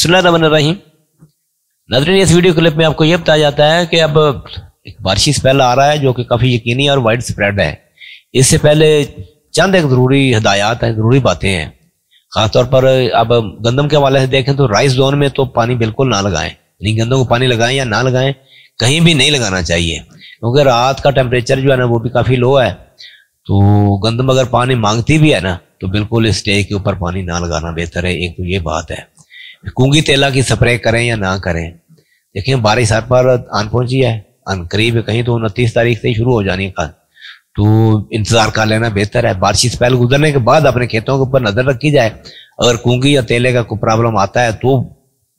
सुना रहीम नजरिन इस video clip में आपको यह बताया जाता है कि अब एक बारिशी स्पेल आ रहा है जो कि काफ़ी यकीनी और वाइड स्प्रेड है इससे पहले चंद एक ज़रूरी हदायत हैं ज़रूरी बातें हैं ख़ासतौर पर अब गंदम के हवाले से देखें तो राइस जोन में तो पानी बिल्कुल ना लगाएं यानी गंदम को पानी लगाएं या ना लगाएं कहीं भी नहीं लगाना चाहिए क्योंकि रात का टेम्परेचर जो है ना वो भी काफ़ी लो है तो गंदम अगर पानी मांगती भी है ना तो बिल्कुल स्टेज के ऊपर पानी ना लगाना बेहतर है एक तो ये बात है कुंगी तेला की स्प्रे करें या ना करें देखिए बारिश हर पर आन पहुंची है अन करीब कहीं तो उनतीस तारीख से शुरू हो जानी का तो इंतजार कर लेना बेहतर है बारिश पहल गुजरने के बाद अपने खेतों के ऊपर नजर रखी जाए अगर कुंगी या तेले का कोई प्रॉब्लम आता है तो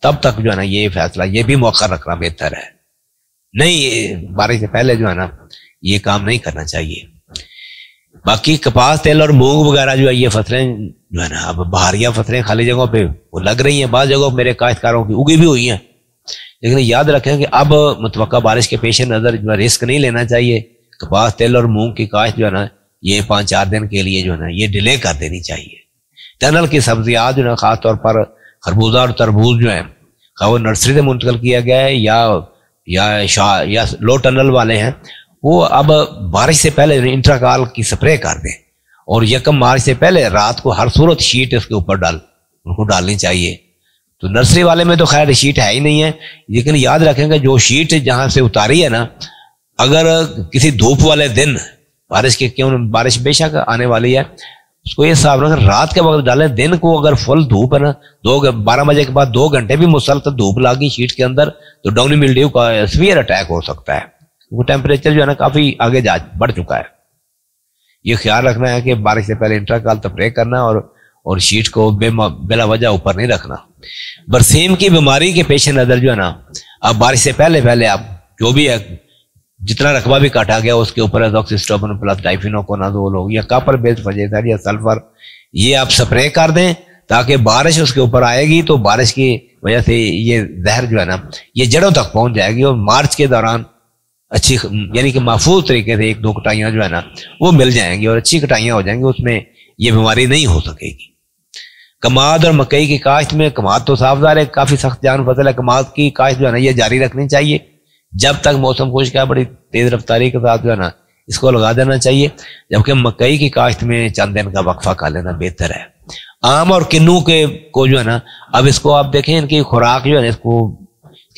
तब तक जो है ना ये फैसला ये भी मौका रखना बेहतर है नहीं बारिश से पहले जो है ना ये काम नहीं करना चाहिए बाकी कपास तेल और मूंग वगैरह जो है ये फसलें जो है ना अब बाहरियां फसलें खाली जगहों पे वो लग रही हैं बाज़ जगहों मेरे काश्तकारों की उगी भी हुई हैं लेकिन याद रखें कि अब मुतव बारिश के पेश नज़र जो है रिस्क नहीं लेना चाहिए कपास तेल और मूंग की काश्त जो है ना ये पाँच चार दिन के लिए जो है ना ये डिले कर देनी चाहिए टनल की सब्जियाँ जो है ख़ासतौर पर खरबूजा और तरबूज जो है वो नर्सरी से मुंतकल किया गया है या या या लो टनल वाले हैं वो अब बारिश से पहले इंट्राकाल की स्प्रे कर दें और यकम मार्च से पहले रात को हर सूरत शीट उसके ऊपर डाल उनको डालनी चाहिए तो नर्सरी वाले में तो खैर शीट है ही नहीं है लेकिन याद रखेंगे जो शीट जहां से उतारी है ना अगर किसी धूप वाले दिन बारिश के क्यों बारिश बेशक आने वाली है उसको ये साफ रखें रात के वक्त डालें दिन को अगर फुल धूप है ना दो बारह बजे के बाद दो घंटे भी मुसल धूप लागी शीट के अंदर तो डाउनी मिल्ड्यू का सीवियर अटैक हो सकता है क्योंकि टेम्परेचर जो है ना काफ़ी आगे जा बढ़ चुका है ये ख्याल रखना है कि बारिश से पहले इंट्राकाल तफरे तो करना और और शीट को बेला वजह ऊपर नहीं रखना बरसीम की बीमारी के पेश नज़र जो है ना अब बारिश से पहले पहले आप जो भी है जितना रकबा भी काटा गया उसके ऊपर एजोक्सिस्टोबन प्लस डाइफिनोकोनाजोल हो या कापर बेस फजेदार या सल्फर ये आप स्प्रे कर दें ताकि बारिश उसके ऊपर आएगी तो बारिश की वजह से ये जहर जो है ना ये जड़ों तक पहुंच जाएगी और मार्च के दौरान अच्छी यानी कि महफूज तरीके से एक दो कटाइयाँ जो है ना वो मिल जाएंगी और अच्छी कटाइयाँ हो जाएंगी उसमें ये बीमारी नहीं हो सकेगी कमाद और मकई की काश्त में कमाद तो साफदार है काफ़ी सख्त जान फसल है कमाद की काश्त जो है ना ये जारी रखनी चाहिए जब तक मौसम खुश क्या बड़ी तेज़ रफ्तारी के साथ जो है ना इसको लगा देना चाहिए जबकि मकई की काश्त में चंद दिन का वक्फा कर लेना बेहतर है आम और किन्नू के को जो है ना अब इसको आप देखें इनकी खुराक जो है ना इसको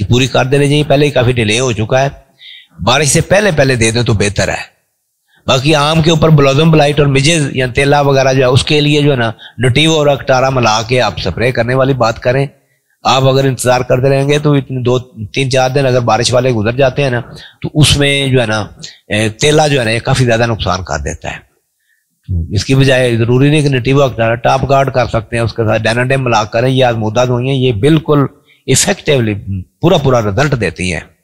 पूरी कर देनी चाहिए पहले ही काफ़ी डिले हो चुका है बारिश से पहले पहले दे दो तो बेहतर है बाकी आम के ऊपर ब्लॉजम ब्लाइट और मिजेज या तेला वगैरह जो है उसके लिए जो है ना नोटिव और अकटारा मिला के आप स्प्रे करने वाली बात करें आप अगर इंतजार करते रहेंगे तो इतने दो तीन चार दिन अगर बारिश वाले गुजर जाते हैं ना तो उसमें जो है ना तेला जो है ना काफी ज्यादा नुकसान कर देता है इसकी बजाय जरूरी नहीं कि नटीवा अकटारा टॉप गार्ड कर सकते हैं उसके साथ डायनाडेम मिला करें ये मुद्दा धोई है ये बिल्कुल इफेक्टिवली पूरा पूरा रिजल्ट देती हैं